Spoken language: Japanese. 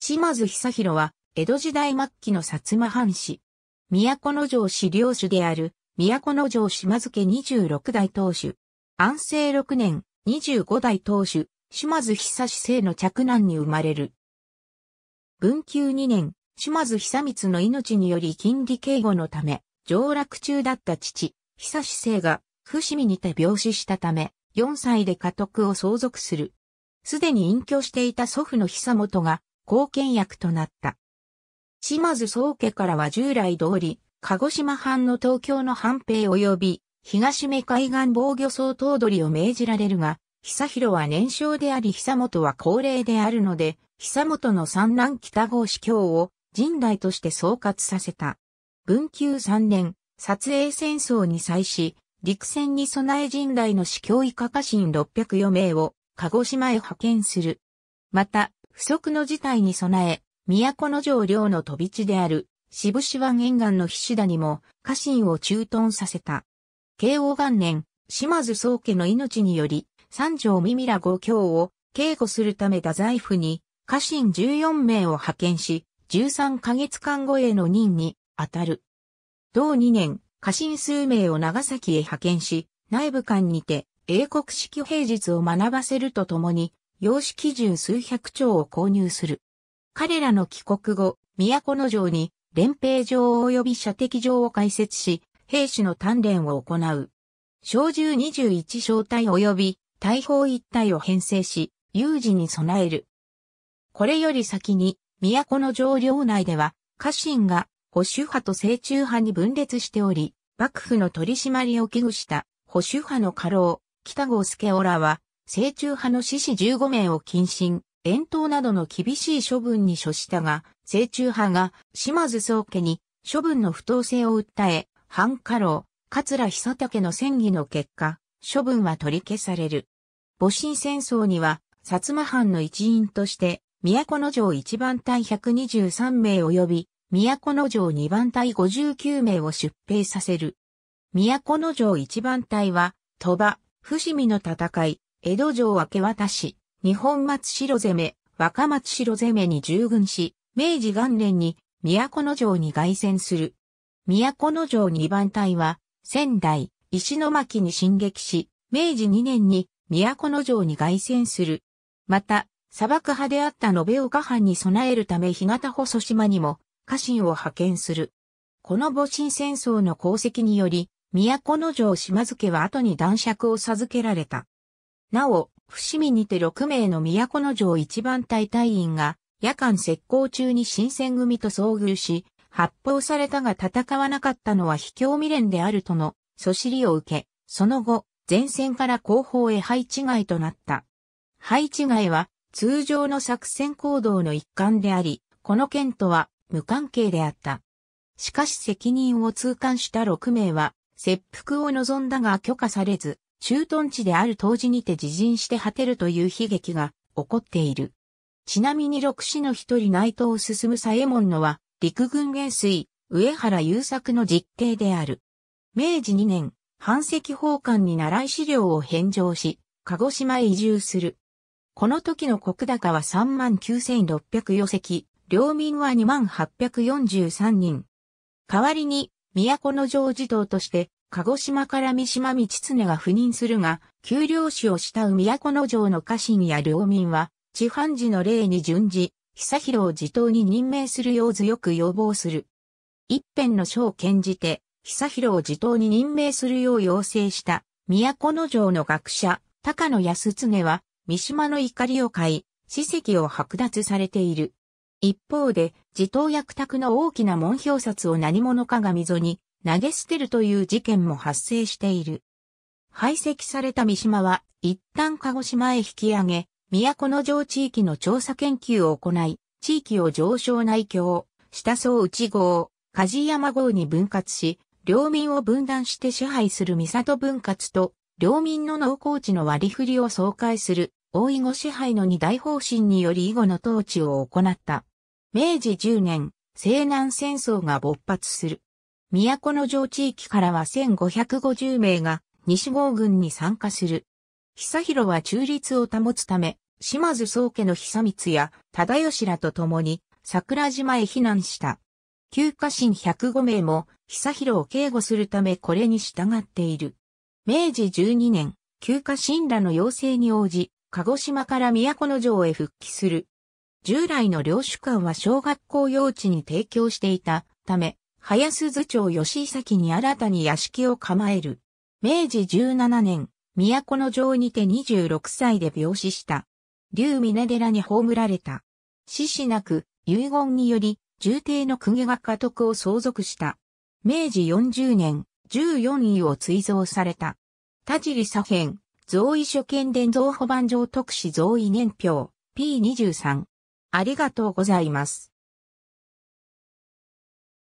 島津久弘は、江戸時代末期の薩摩藩士。都城市領主である、都城島津家26代当主。安政6年、25代当主、島津久市生の嫡男に生まれる。文久2年、島津久光の命により金利警護のため、上洛中だった父、久市生が、伏見にて病死したため、4歳で家督を相続する。すでに隠居していた祖父の久本が、貢献役となった。島津宗家からは従来通り、鹿児島藩の東京の藩兵及び、東目海岸防御総頭取を命じられるが、久広は年少であり久本は高齢であるので、久本の三男北郷司教を人代として総括させた。文久三年、撮影戦争に際し、陸戦に備え人代の司教以下家臣604名を鹿児島へ派遣する。また、不測の事態に備え、都の城領の飛び地である、渋島沿岸の菱田にも、家臣を駐屯させた。慶応元年、島津宗家の命により、三条三ら五教を警護するため太宰府に、家臣14名を派遣し、13ヶ月間後への任に当たる。同2年、家臣数名を長崎へ派遣し、内部官にて英国式平日を学ばせるとともに、紙基準数百丁を購入する。彼らの帰国後、都の城に連兵場及び射的場を開設し、兵士の鍛錬を行う。小銃21小隊及び大砲一体を編成し、有事に備える。これより先に、都の城領内では、家臣が保守派と正中派に分裂しており、幕府の取り締まりを危惧した保守派の家老、北郷助オらは、正中派の志士15名を謹慎、遠投などの厳しい処分に処したが、正中派が島津宗家に処分の不当性を訴え、藩家老、桂久武の戦議の結果、処分は取り消される。戊辰戦争には、薩摩藩の一員として、都城一番隊123名及び、都城二番隊59名を出兵させる。都城一番隊は、鳥羽、伏見の戦い、江戸城明け渡し、日本松城攻め、若松城攻めに従軍し、明治元年に都城に凱旋する。都城二番隊は、仙台、石巻に進撃し、明治2年に都城に凱旋する。また、砂漠派であった延岡藩に備えるため干潟細島にも家臣を派遣する。この戊辰戦争の功績により、都城島津家は後に男爵を授けられた。なお、伏見にて6名の都の城一番隊隊員が、夜間石膏中に新選組と遭遇し、発砲されたが戦わなかったのは卑怯未練であるとの、そしりを受け、その後、前線から後方へ配置外となった。配置外は、通常の作戦行動の一環であり、この件とは無関係であった。しかし責任を痛感した6名は、切腹を望んだが許可されず、駐屯地である当時にて自陣して果てるという悲劇が起こっている。ちなみに六士の一人内藤進左衛門のは、陸軍元帥、上原優作の実弟である。明治2年、半石法官に習い資料を返上し、鹿児島へ移住する。この時の国高は39,600余席、領民は2843人。代わりに、都の城児童として、鹿児島から三島道常が赴任するが、丘陵死をした都城の家臣や領民は、地藩寺の礼に準じ、久広を地頭に任命するよう強く要望する。一辺の書を献じて、久広を地頭に任命するよう要請した、都城の学者、高野安常は、三島の怒りを買い、史跡を剥奪されている。一方で、地頭役宅の大きな門標札を何者かが溝に投げ捨てるという事件も発生している。排斥された三島は一旦鹿児島へ引き上げ、都城地域の調査研究を行い、地域を上昇内郷、下層内郷、梶山郷に分割し、領民を分断して支配する三里分割と、領民の農耕地の割り振りを総会する、大囲碁支配の二大方針により囲碁の統治を行った。明治10年、西南戦争が勃発する。都城地域からは1550名が西郷軍に参加する。久広は中立を保つため、島津宗家の久光や忠義らと共に桜島へ避難した。旧家臣105名も久広を警護するためこれに従っている。明治12年、旧家臣らの要請に応じ、鹿児島から都城へ復帰する。従来の領主官は小学校用地に提供していたため、早鈴町吉崎に新たに屋敷を構える。明治17年、都の城にて26歳で病死した。竜峰寺に葬られた。死しなく、遺言により、重帝の公家が家督を相続した。明治40年、14位を追贈された。田尻左辺、贈位所見伝贈保番上特使贈位年表、P23。ありがとうございます。